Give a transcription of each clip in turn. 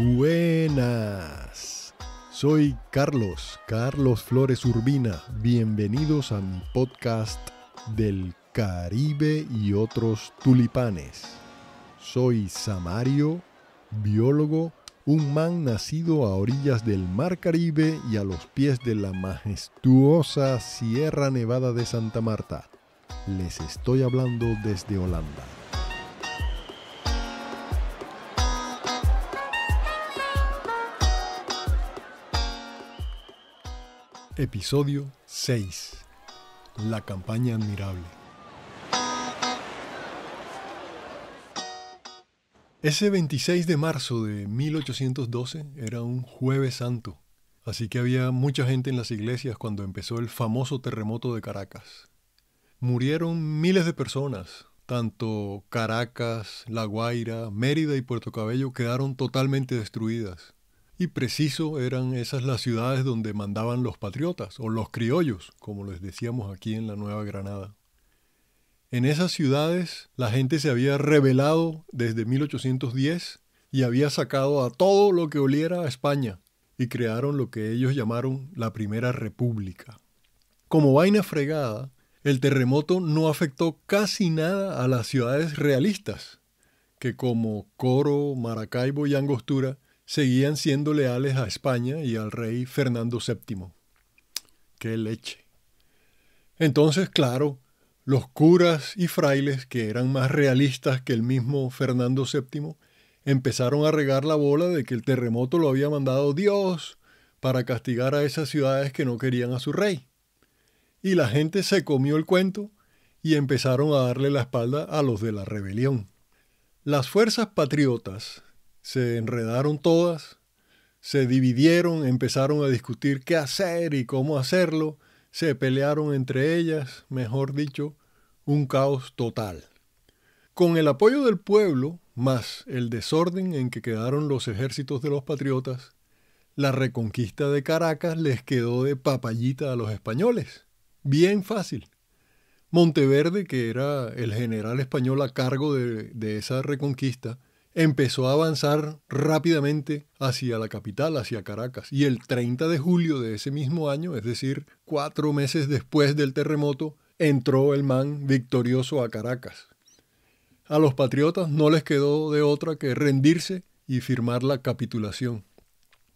Buenas. Soy Carlos, Carlos Flores Urbina. Bienvenidos a mi podcast del Caribe y otros tulipanes. Soy Samario, biólogo, un man nacido a orillas del Mar Caribe y a los pies de la majestuosa Sierra Nevada de Santa Marta. Les estoy hablando desde Holanda. Episodio 6. La campaña admirable. Ese 26 de marzo de 1812 era un jueves santo, así que había mucha gente en las iglesias cuando empezó el famoso terremoto de Caracas. Murieron miles de personas, tanto Caracas, La Guaira, Mérida y Puerto Cabello quedaron totalmente destruidas. Y preciso eran esas las ciudades donde mandaban los patriotas o los criollos, como les decíamos aquí en la Nueva Granada. En esas ciudades la gente se había rebelado desde 1810 y había sacado a todo lo que oliera a España y crearon lo que ellos llamaron la Primera República. Como vaina fregada, el terremoto no afectó casi nada a las ciudades realistas, que como Coro, Maracaibo y Angostura seguían siendo leales a España y al rey Fernando VII. ¡Qué leche! Entonces, claro, los curas y frailes, que eran más realistas que el mismo Fernando VII, empezaron a regar la bola de que el terremoto lo había mandado Dios para castigar a esas ciudades que no querían a su rey. Y la gente se comió el cuento y empezaron a darle la espalda a los de la rebelión. Las fuerzas patriotas se enredaron todas, se dividieron, empezaron a discutir qué hacer y cómo hacerlo, se pelearon entre ellas, mejor dicho, un caos total. Con el apoyo del pueblo, más el desorden en que quedaron los ejércitos de los patriotas, la reconquista de Caracas les quedó de papallita a los españoles. Bien fácil. Monteverde, que era el general español a cargo de, de esa reconquista, empezó a avanzar rápidamente hacia la capital, hacia Caracas. Y el 30 de julio de ese mismo año, es decir, cuatro meses después del terremoto, entró el man victorioso a Caracas. A los patriotas no les quedó de otra que rendirse y firmar la capitulación.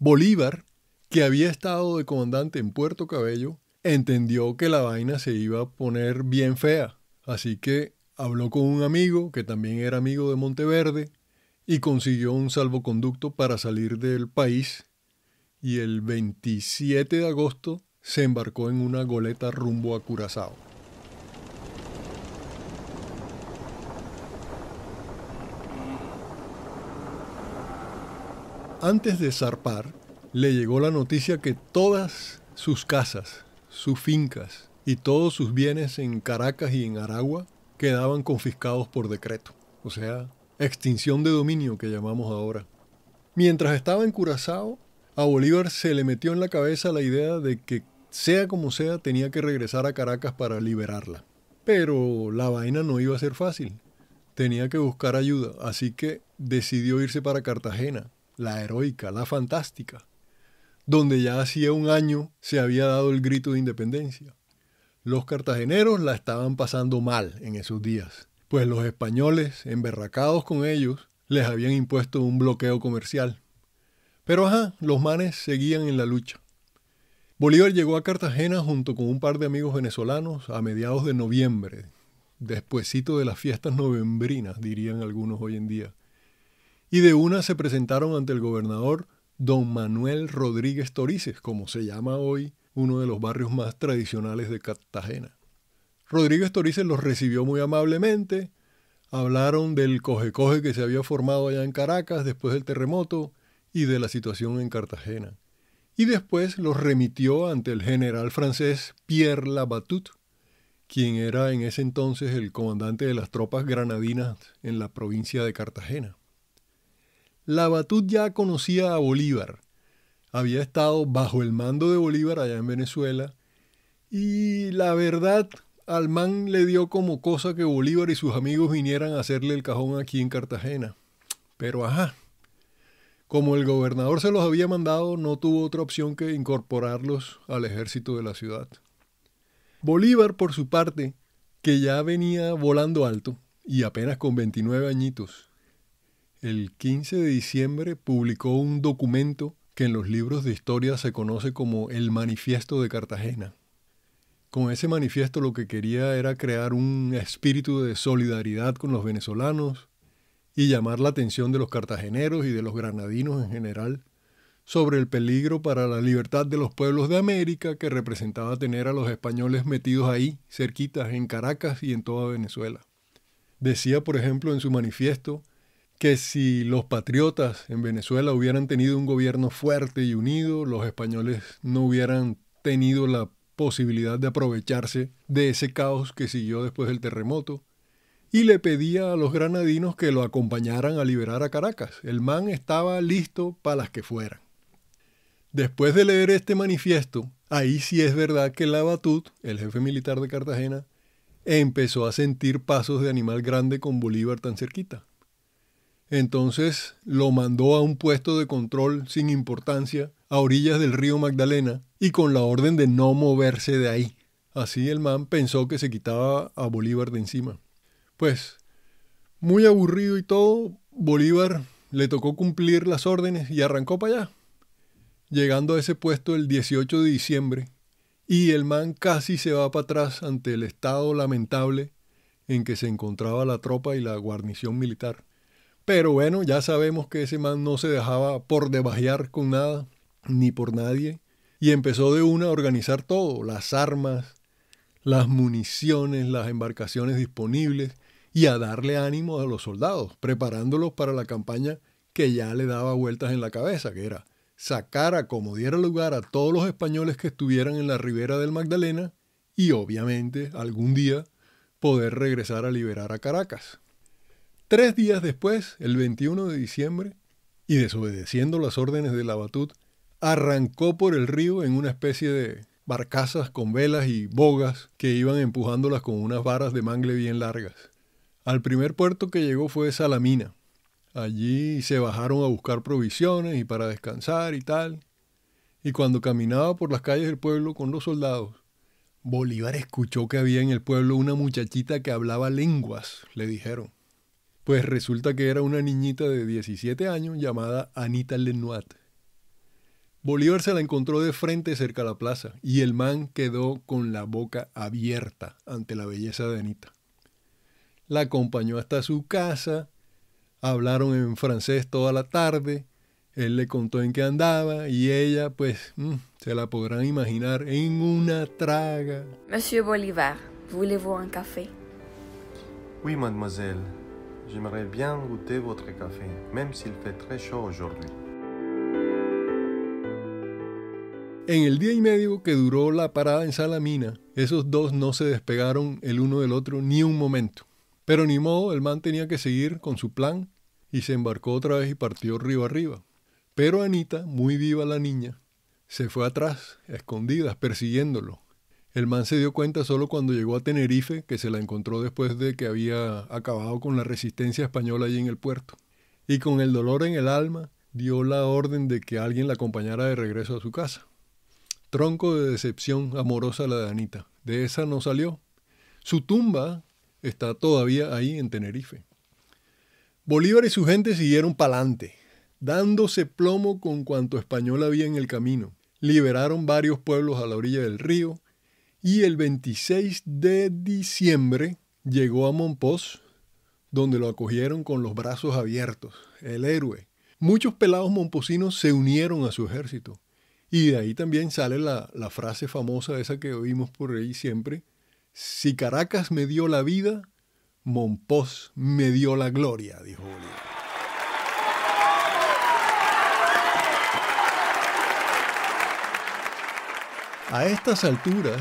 Bolívar, que había estado de comandante en Puerto Cabello, entendió que la vaina se iba a poner bien fea, así que habló con un amigo que también era amigo de Monteverde y consiguió un salvoconducto para salir del país y el 27 de agosto se embarcó en una goleta rumbo a Curazao. Antes de zarpar, le llegó la noticia que todas sus casas, sus fincas y todos sus bienes en Caracas y en Aragua quedaban confiscados por decreto. O sea, extinción de dominio que llamamos ahora. Mientras estaba en Curazao, a Bolívar se le metió en la cabeza la idea de que, sea como sea, tenía que regresar a Caracas para liberarla. Pero la vaina no iba a ser fácil. Tenía que buscar ayuda, así que decidió irse para Cartagena, la heroica, la fantástica, donde ya hacía un año se había dado el grito de independencia. Los cartageneros la estaban pasando mal en esos días pues los españoles, emberracados con ellos, les habían impuesto un bloqueo comercial. Pero ajá, los manes seguían en la lucha. Bolívar llegó a Cartagena junto con un par de amigos venezolanos a mediados de noviembre, despuesito de las fiestas novembrinas, dirían algunos hoy en día. Y de una se presentaron ante el gobernador don Manuel Rodríguez Torices, como se llama hoy uno de los barrios más tradicionales de Cartagena. Rodríguez Torices los recibió muy amablemente, hablaron del coge-coge que se había formado allá en Caracas después del terremoto y de la situación en Cartagena. Y después los remitió ante el general francés Pierre Labatut, quien era en ese entonces el comandante de las tropas granadinas en la provincia de Cartagena. Labatut ya conocía a Bolívar, había estado bajo el mando de Bolívar allá en Venezuela, y la verdad Almán le dio como cosa que Bolívar y sus amigos vinieran a hacerle el cajón aquí en Cartagena. Pero ajá, como el gobernador se los había mandado, no tuvo otra opción que incorporarlos al ejército de la ciudad. Bolívar, por su parte, que ya venía volando alto y apenas con 29 añitos, el 15 de diciembre publicó un documento que en los libros de historia se conoce como el Manifiesto de Cartagena. Con ese manifiesto lo que quería era crear un espíritu de solidaridad con los venezolanos y llamar la atención de los cartageneros y de los granadinos en general sobre el peligro para la libertad de los pueblos de América que representaba tener a los españoles metidos ahí, cerquitas, en Caracas y en toda Venezuela. Decía, por ejemplo, en su manifiesto que si los patriotas en Venezuela hubieran tenido un gobierno fuerte y unido, los españoles no hubieran tenido la posibilidad de aprovecharse de ese caos que siguió después del terremoto, y le pedía a los granadinos que lo acompañaran a liberar a Caracas. El man estaba listo para las que fueran. Después de leer este manifiesto, ahí sí es verdad que la Batut, el jefe militar de Cartagena, empezó a sentir pasos de animal grande con Bolívar tan cerquita. Entonces lo mandó a un puesto de control sin importancia a orillas del río Magdalena y con la orden de no moverse de ahí. Así el man pensó que se quitaba a Bolívar de encima. Pues, muy aburrido y todo, Bolívar le tocó cumplir las órdenes y arrancó para allá, llegando a ese puesto el 18 de diciembre, y el man casi se va para atrás ante el estado lamentable en que se encontraba la tropa y la guarnición militar. Pero bueno, ya sabemos que ese man no se dejaba por debajear con nada, ni por nadie, y empezó de una a organizar todo, las armas, las municiones, las embarcaciones disponibles, y a darle ánimo a los soldados, preparándolos para la campaña que ya le daba vueltas en la cabeza, que era sacar a como diera lugar a todos los españoles que estuvieran en la ribera del Magdalena y obviamente algún día poder regresar a liberar a Caracas. Tres días después, el 21 de diciembre, y desobedeciendo las órdenes de la Batut, arrancó por el río en una especie de barcazas con velas y bogas que iban empujándolas con unas varas de mangle bien largas. Al primer puerto que llegó fue Salamina. Allí se bajaron a buscar provisiones y para descansar y tal. Y cuando caminaba por las calles del pueblo con los soldados, Bolívar escuchó que había en el pueblo una muchachita que hablaba lenguas, le dijeron. Pues resulta que era una niñita de 17 años llamada Anita Lenoir. Bolívar se la encontró de frente cerca a la plaza y el man quedó con la boca abierta ante la belleza de Anita. La acompañó hasta su casa, hablaron en francés toda la tarde, él le contó en qué andaba y ella, pues, mm, se la podrán imaginar en una traga. Monsieur Bolívar, voulez-vous un café? Oui, mademoiselle bien café, En el día y medio que duró la parada en Salamina, esos dos no se despegaron el uno del otro ni un momento. Pero ni modo, el man tenía que seguir con su plan y se embarcó otra vez y partió río arriba. Pero Anita, muy viva la niña, se fue atrás, escondida, persiguiéndolo. El man se dio cuenta solo cuando llegó a Tenerife, que se la encontró después de que había acabado con la resistencia española allí en el puerto. Y con el dolor en el alma, dio la orden de que alguien la acompañara de regreso a su casa. Tronco de decepción amorosa la de Anita. De esa no salió. Su tumba está todavía ahí en Tenerife. Bolívar y su gente siguieron pa'lante, dándose plomo con cuanto español había en el camino. Liberaron varios pueblos a la orilla del río, y el 26 de diciembre llegó a Monpós, donde lo acogieron con los brazos abiertos, el héroe. Muchos pelados momposinos se unieron a su ejército. Y de ahí también sale la, frase famosa, esa que oímos por ahí siempre, si Caracas me dio la vida, Monpós me dio la gloria, dijo Bolívar. A estas alturas,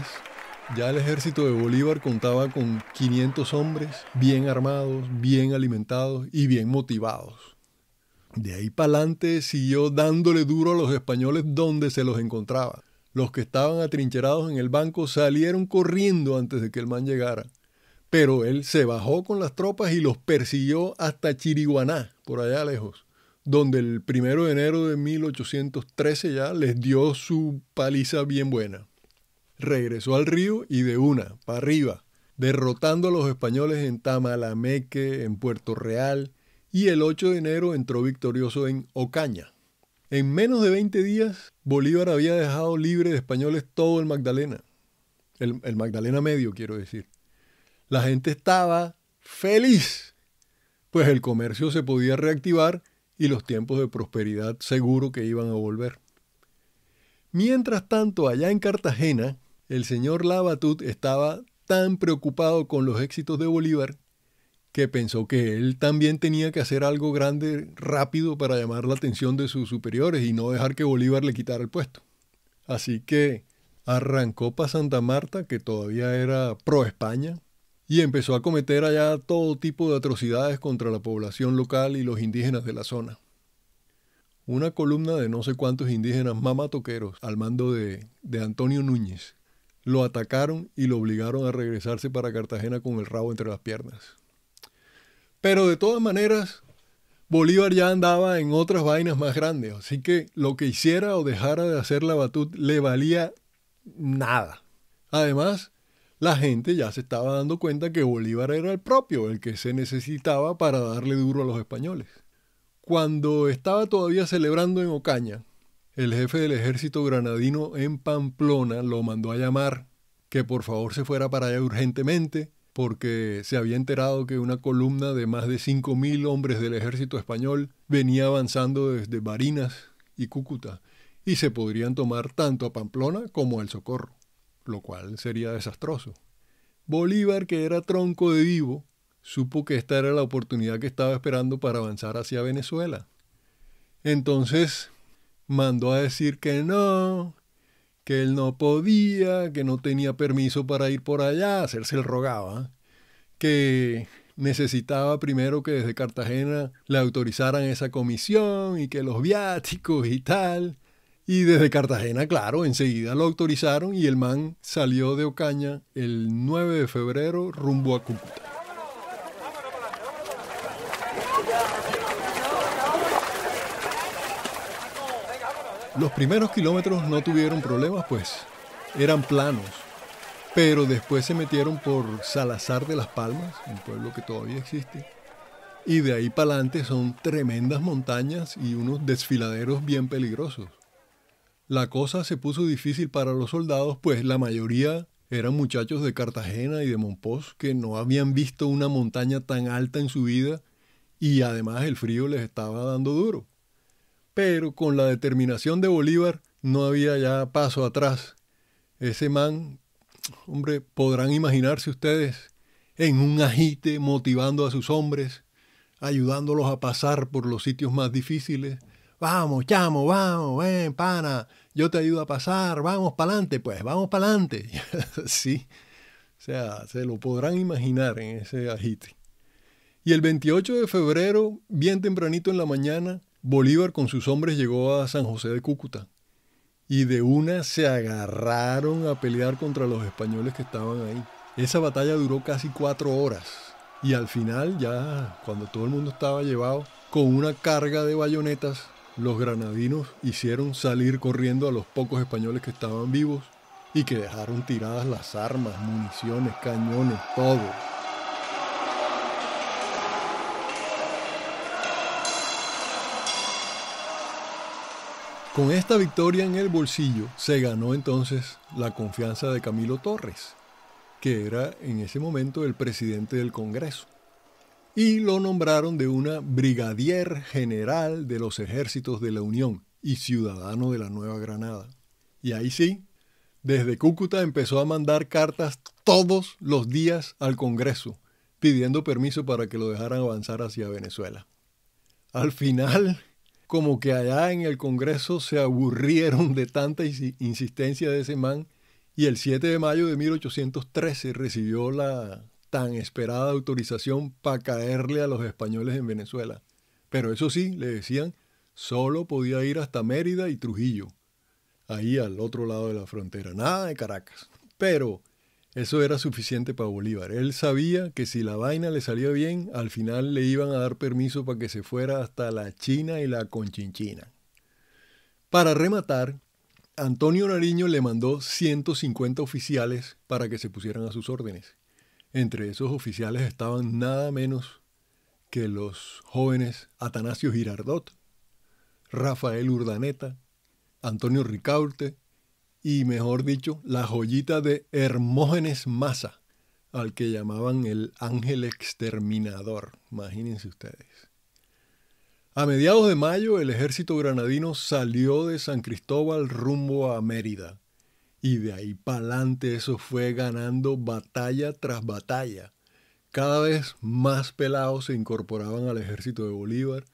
ya el ejército de Bolívar contaba con 500 hombres bien armados, bien alimentados y bien motivados. De ahí pa'lante siguió dándole duro a los españoles donde se los encontraba. Los que estaban atrincherados en el banco salieron corriendo antes de que el man llegara. Pero él se bajó con las tropas y los persiguió hasta Chiriguaná, por allá lejos, donde el primero de enero de 1813 ya les dio su paliza bien buena regresó al río y de una, para arriba, derrotando a los españoles en Tamalameque, en Puerto Real, y el 8 de enero entró victorioso en Ocaña. En menos de 20 días, Bolívar había dejado libre de españoles todo el Magdalena. El, el Magdalena medio, quiero decir. La gente estaba feliz, pues el comercio se podía reactivar y los tiempos de prosperidad seguro que iban a volver. Mientras tanto, allá en Cartagena, el señor Labatut estaba tan preocupado con los éxitos de Bolívar que pensó que él también tenía que hacer algo grande rápido para llamar la atención de sus superiores y no dejar que Bolívar le quitara el puesto. Así que arrancó para Santa Marta, que todavía era pro España, y empezó a cometer allá todo tipo de atrocidades contra la población local y los indígenas de la zona. Una columna de no sé cuántos indígenas mamatoqueros al mando de, de Antonio Núñez, lo atacaron y lo obligaron a regresarse para Cartagena con el rabo entre las piernas. Pero de todas maneras, Bolívar ya andaba en otras vainas más grandes, así que lo que hiciera o dejara de hacer la batut le valía nada. Además, la gente ya se estaba dando cuenta que Bolívar era el propio, el que se necesitaba para darle duro a los españoles. Cuando estaba todavía celebrando en Ocaña, el jefe del ejército granadino en Pamplona lo mandó a llamar, que por favor se fuera para allá urgentemente, porque se había enterado que una columna de más de 5.000 hombres del ejército español venía avanzando desde Barinas y Cúcuta, y se podrían tomar tanto a Pamplona como al Socorro, lo cual sería desastroso. Bolívar, que era tronco de vivo, supo que esta era la oportunidad que estaba esperando para avanzar hacia Venezuela. Entonces mandó a decir que no, que él no podía, que no tenía permiso para ir por allá, hacerse el rogaba, ¿ah? que necesitaba primero que desde Cartagena le autorizaran esa comisión y que los viáticos y tal. Y desde Cartagena, claro, enseguida lo autorizaron y el man salió de Ocaña el 9 de febrero rumbo a Cúcuta. Los primeros kilómetros no tuvieron problemas, pues eran planos, pero después se metieron por Salazar de las Palmas, un pueblo que todavía existe, y de ahí para adelante son tremendas montañas y unos desfiladeros bien peligrosos. La cosa se puso difícil para los soldados, pues la mayoría eran muchachos de Cartagena y de Monpós que no habían visto una montaña tan alta en su vida y además el frío les estaba dando duro. Pero con la determinación de Bolívar no había ya paso atrás. Ese man, hombre, podrán imaginarse ustedes en un ajite motivando a sus hombres, ayudándolos a pasar por los sitios más difíciles. Vamos, chamo, vamos, ven, pana, yo te ayudo a pasar, vamos para adelante, pues, vamos para adelante. sí, o sea, se lo podrán imaginar en ese ajite. Y el 28 de febrero, bien tempranito en la mañana, Bolívar con sus hombres llegó a San José de Cúcuta y de una se agarraron a pelear contra los españoles que estaban ahí. Esa batalla duró casi cuatro horas y al final ya cuando todo el mundo estaba llevado con una carga de bayonetas, los granadinos hicieron salir corriendo a los pocos españoles que estaban vivos y que dejaron tiradas las armas, municiones, cañones, todo. Con esta victoria en el bolsillo se ganó entonces la confianza de Camilo Torres, que era en ese momento el presidente del Congreso, y lo nombraron de una brigadier general de los ejércitos de la Unión y ciudadano de la Nueva Granada. Y ahí sí, desde Cúcuta empezó a mandar cartas todos los días al Congreso, pidiendo permiso para que lo dejaran avanzar hacia Venezuela. Al final, como que allá en el Congreso se aburrieron de tanta insistencia de ese man y el 7 de mayo de 1813 recibió la tan esperada autorización para caerle a los españoles en Venezuela. Pero eso sí, le decían, solo podía ir hasta Mérida y Trujillo, ahí al otro lado de la frontera, nada de Caracas. Pero eso era suficiente para Bolívar. Él sabía que si la vaina le salía bien, al final le iban a dar permiso para que se fuera hasta la China y la Conchinchina. Para rematar, Antonio Nariño le mandó 150 oficiales para que se pusieran a sus órdenes. Entre esos oficiales estaban nada menos que los jóvenes Atanasio Girardot, Rafael Urdaneta, Antonio Ricaurte, y mejor dicho, la joyita de Hermógenes Massa, al que llamaban el ángel exterminador, imagínense ustedes. A mediados de mayo el ejército granadino salió de San Cristóbal rumbo a Mérida, y de ahí pa'lante eso fue ganando batalla tras batalla. Cada vez más pelados se incorporaban al ejército de Bolívar,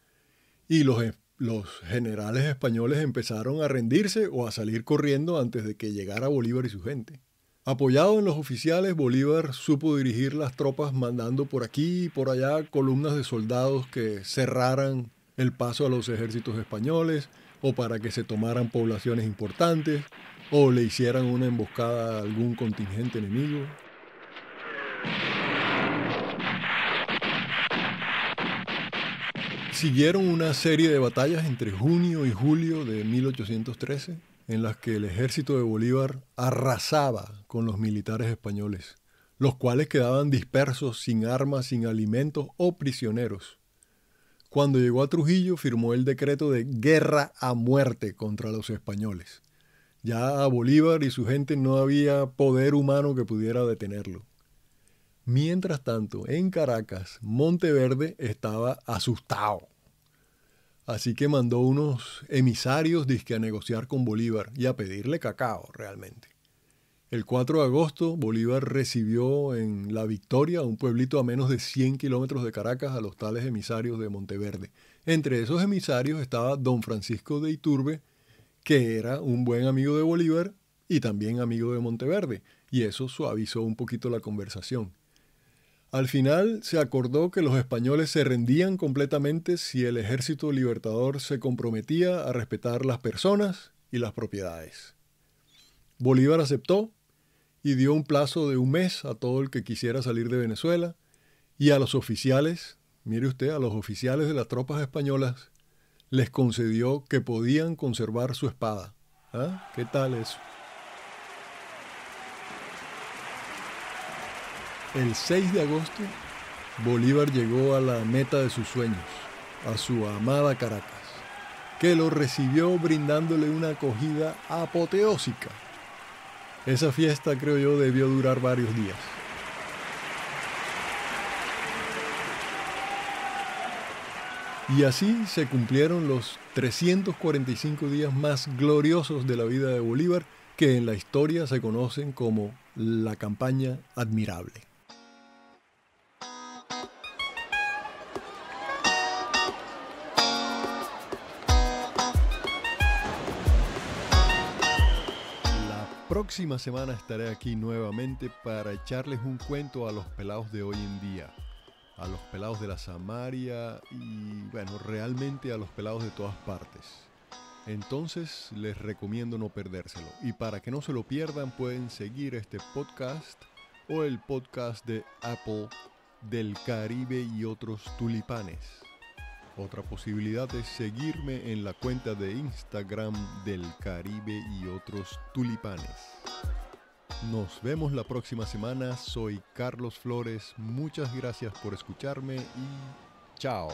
y los los generales españoles empezaron a rendirse o a salir corriendo antes de que llegara Bolívar y su gente. Apoyado en los oficiales, Bolívar supo dirigir las tropas mandando por aquí y por allá columnas de soldados que cerraran el paso a los ejércitos españoles o para que se tomaran poblaciones importantes o le hicieran una emboscada a algún contingente enemigo. Siguieron una serie de batallas entre junio y julio de 1813 en las que el ejército de Bolívar arrasaba con los militares españoles, los cuales quedaban dispersos sin armas, sin alimentos o prisioneros. Cuando llegó a Trujillo firmó el decreto de guerra a muerte contra los españoles. Ya a Bolívar y su gente no había poder humano que pudiera detenerlo. Mientras tanto, en Caracas, Monteverde estaba asustado. Así que mandó unos emisarios a negociar con Bolívar y a pedirle cacao realmente. El 4 de agosto, Bolívar recibió en La Victoria, un pueblito a menos de 100 kilómetros de Caracas, a los tales emisarios de Monteverde. Entre esos emisarios estaba don Francisco de Iturbe, que era un buen amigo de Bolívar y también amigo de Monteverde, y eso suavizó un poquito la conversación. Al final se acordó que los españoles se rendían completamente si el ejército libertador se comprometía a respetar las personas y las propiedades. Bolívar aceptó y dio un plazo de un mes a todo el que quisiera salir de Venezuela y a los oficiales, mire usted, a los oficiales de las tropas españolas les concedió que podían conservar su espada. ¿Ah? ¿Qué tal eso? El 6 de agosto, Bolívar llegó a la meta de sus sueños, a su amada Caracas, que lo recibió brindándole una acogida apoteósica. Esa fiesta, creo yo, debió durar varios días. Y así se cumplieron los 345 días más gloriosos de la vida de Bolívar que en la historia se conocen como la campaña admirable. próxima semana estaré aquí nuevamente para echarles un cuento a los pelados de hoy en día, a los pelados de la Samaria y bueno, realmente a los pelados de todas partes. Entonces les recomiendo no perdérselo. Y para que no se lo pierdan pueden seguir este podcast o el podcast de Apple del Caribe y otros tulipanes. Otra posibilidad es seguirme en la cuenta de Instagram del Caribe y otros tulipanes. Nos vemos la próxima semana. Soy Carlos Flores. Muchas gracias por escucharme y chao.